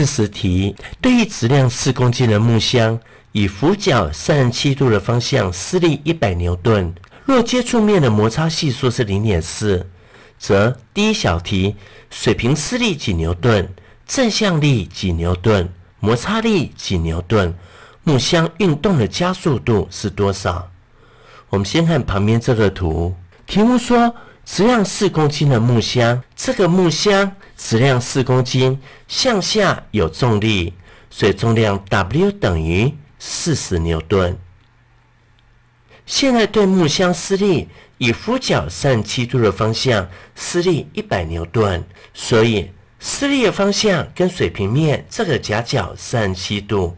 四十题，对于质量四公斤的木箱，以俯角三十七度的方向施力一百牛顿。若接触面的摩擦系数是零点四，则第一小题，水平施力几牛顿？正向力几牛顿？摩擦力几牛顿？木箱运动的加速度是多少？我们先看旁边这个图。题目说，质量四公斤的木箱。这个木箱质量四公斤，向下有重力，所以重量 W 等于四十牛顿。现在对木箱施力，以俯角三十七度的方向施力一百牛顿，所以施力的方向跟水平面这个夹角三十七度，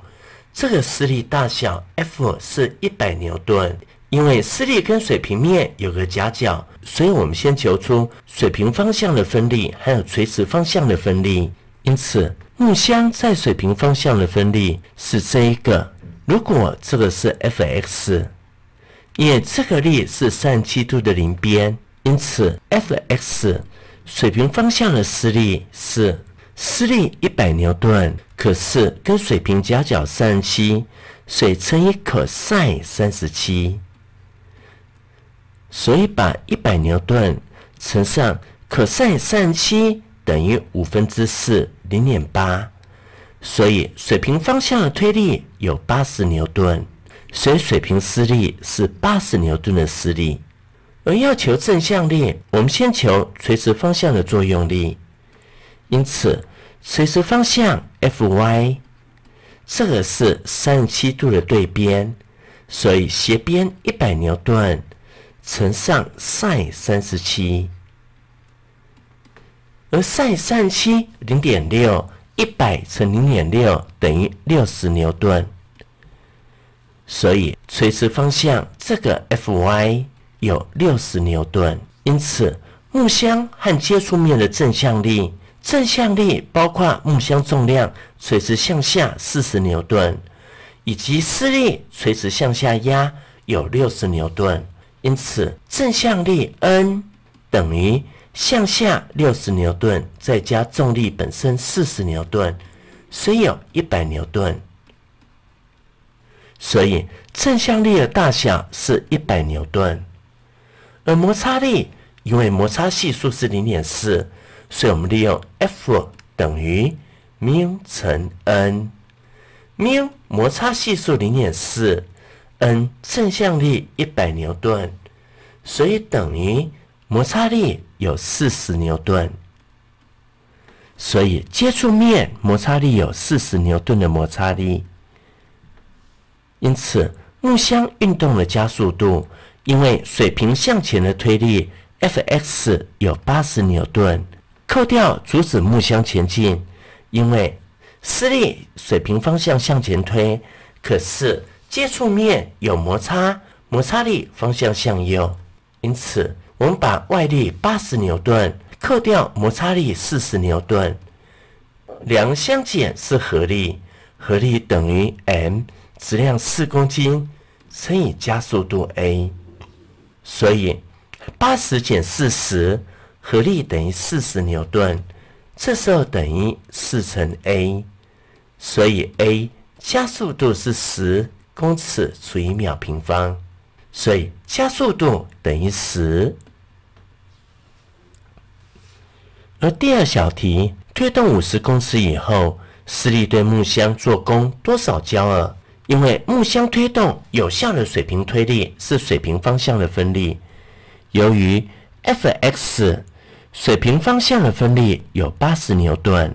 这个施力大小 F 是一百牛顿，因为施力跟水平面有个夹角。所以，我们先求出水平方向的分力，还有垂直方向的分力。因此，木箱在水平方向的分力是这一个。如果这个是 Fx，也这个力是三十七度的邻边，因此 Fx 水平方向的施力是施力一百牛顿，可是跟水平夹角三十七，所以乘以 cos 三十七。所以把一百牛顿乘上 cos 3七等于五分之四，零点八。所以水平方向的推力有八十牛顿，所以水平施力是八十牛顿的施力。而要求正向力，我们先求垂直方向的作用力。因此，垂直方向 Fy，这个是三十七度的对边，所以斜边一百牛顿。乘上 sin 三十七，而 sin 三十七零点六，一百乘零点六等于六十牛顿。所以垂直方向这个 Fy 有六十牛顿。因此木箱和接触面的正向力，正向力包括木箱重量垂直向下四十牛顿，以及施力垂直向下压有六十牛顿。因此，正向力 N 等于向下六十牛顿，再加重力本身四十牛顿，所以有一百牛顿。所以正向力的大小是一百牛顿。而摩擦力，因为摩擦系数是零点四，所以我们利用 F 等于 μ 乘 N，μ 摩擦系数零点四。N 正向力一百牛顿，所以等于摩擦力有四十牛顿，所以接触面摩擦力有四十牛顿的摩擦力。因此木箱运动的加速度，因为水平向前的推力 F_x 有八十牛顿，扣掉阻止木箱前进，因为施力水平方向向前推，可是。接触面有摩擦，摩擦力方向向右，因此我们把外力八十牛顿扣掉摩擦力四十牛顿，两相减是合力，合力等于 m 质量四公斤乘以加速度 a，所以八十减四十，合力等于四十牛顿，这时候等于四乘 a，所以 a 加速度是十。公尺除以秒平方，所以加速度等于十。而第二小题，推动五十公尺以后，势力对木箱做功多少焦耳？因为木箱推动有效的水平推力是水平方向的分力，由于 Fx 水平方向的分力有八十牛顿，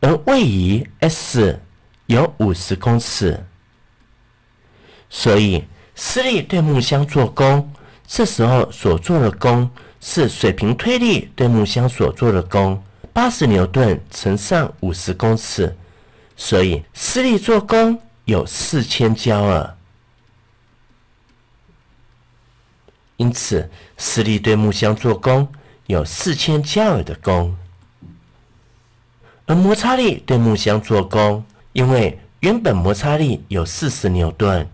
而位移 s。有五十公尺，所以施力对木箱做功，这时候所做的功是水平推力对木箱所做的功，八十牛顿乘上五十公尺，所以施力做功有四千焦耳。因此，施力对木箱做功有四千焦耳的功，而摩擦力对木箱做功。因为原本摩擦力有四十牛顿，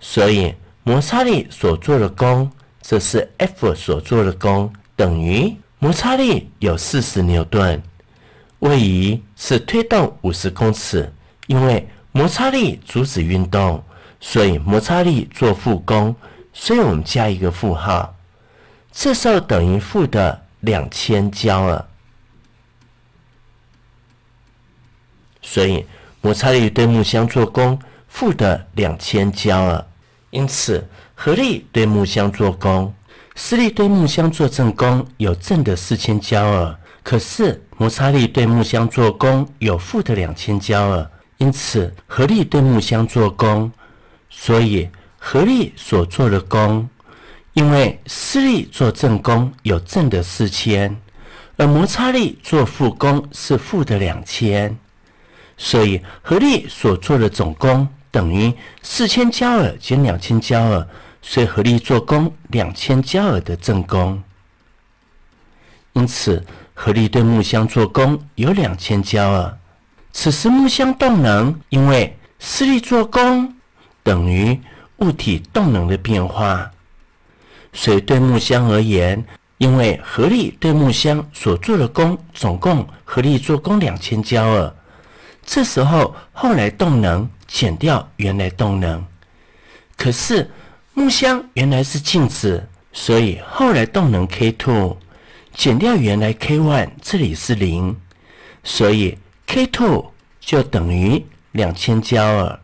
所以摩擦力所做的功，这是 F 所做的功，等于摩擦力有四十牛顿，位移是推动五十公尺。因为摩擦力阻止运动，所以摩擦力做负功，所以我们加一个负号，这时候等于负的两千焦耳，所以。摩擦力对木箱做功负的两千焦耳，因此合力对木箱做功。施力对木箱做正功有正的四千焦耳，可是摩擦力对木箱做功有负的两千焦耳，因此合力对木箱做功。所以合力所做的功，因为施力做正功有正的四千，而摩擦力做负功是负的两千。所以合力所做的总功等于四千焦耳减两千焦耳，所以合力做功两千焦耳的正功。因此，合力对木箱做功有两千焦耳。此时木箱动能，因为势力做功等于物体动能的变化，所以对木箱而言，因为合力对木箱所做的功总共合力做功两千焦耳。这时候后来动能减掉原来动能，可是木箱原来是静止，所以后来动能 K2 减掉原来 K1 这里是零，所以 K2 就等于两千焦耳。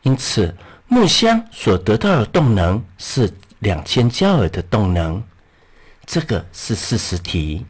因此木箱所得到的动能是两千焦耳的动能，这个是事实题。